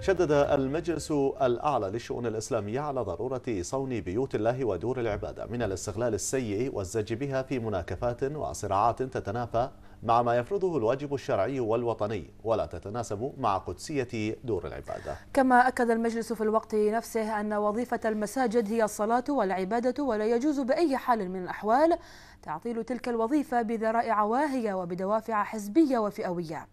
شدد المجلس الأعلى للشؤون الإسلامية على ضرورة صون بيوت الله ودور العبادة من الاستغلال السيء والزج بها في مناكفات وصراعات تتنافى مع ما يفرضه الواجب الشرعي والوطني ولا تتناسب مع قدسية دور العبادة كما أكد المجلس في الوقت نفسه أن وظيفة المساجد هي الصلاة والعبادة ولا يجوز بأي حال من الأحوال تعطيل تلك الوظيفة بذرائع واهية وبدوافع حزبية وفئوية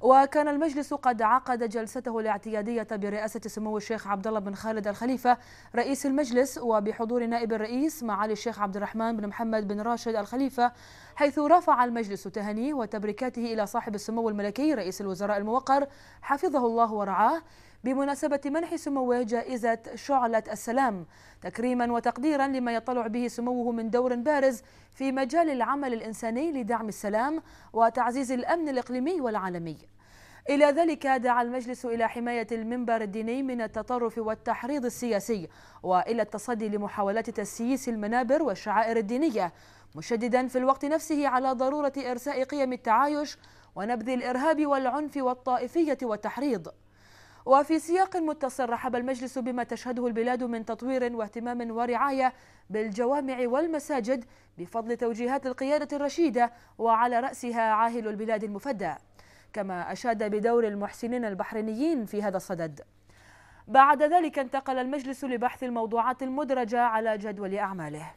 وكان المجلس قد عقد جلسته الاعتيادية برئاسة سمو الشيخ عبد الله بن خالد الخليفة رئيس المجلس وبحضور نائب الرئيس معالي الشيخ عبد الرحمن بن محمد بن راشد الخليفة حيث رفع المجلس تهنيه وتبريكاته إلى صاحب السمو الملكي رئيس الوزراء الموقر حفظه الله ورعاه بمناسبة منح سموه جائزة شعلة السلام تكريما وتقديرا لما يطلع به سموه من دور بارز في مجال العمل الإنساني لدعم السلام وتعزيز الأمن الإقليمي والعالمي إلى ذلك دعا المجلس إلى حماية المنبر الديني من التطرف والتحريض السياسي وإلى التصدي لمحاولات تسييس المنابر والشعائر الدينية مشددا في الوقت نفسه على ضرورة إرساء قيم التعايش ونبذ الإرهاب والعنف والطائفية والتحريض وفي سياق متصل رحب المجلس بما تشهده البلاد من تطوير واهتمام ورعاية بالجوامع والمساجد بفضل توجيهات القيادة الرشيدة وعلى رأسها عاهل البلاد المفدى كما أشاد بدور المحسنين البحرينيين في هذا الصدد بعد ذلك انتقل المجلس لبحث الموضوعات المدرجة على جدول أعماله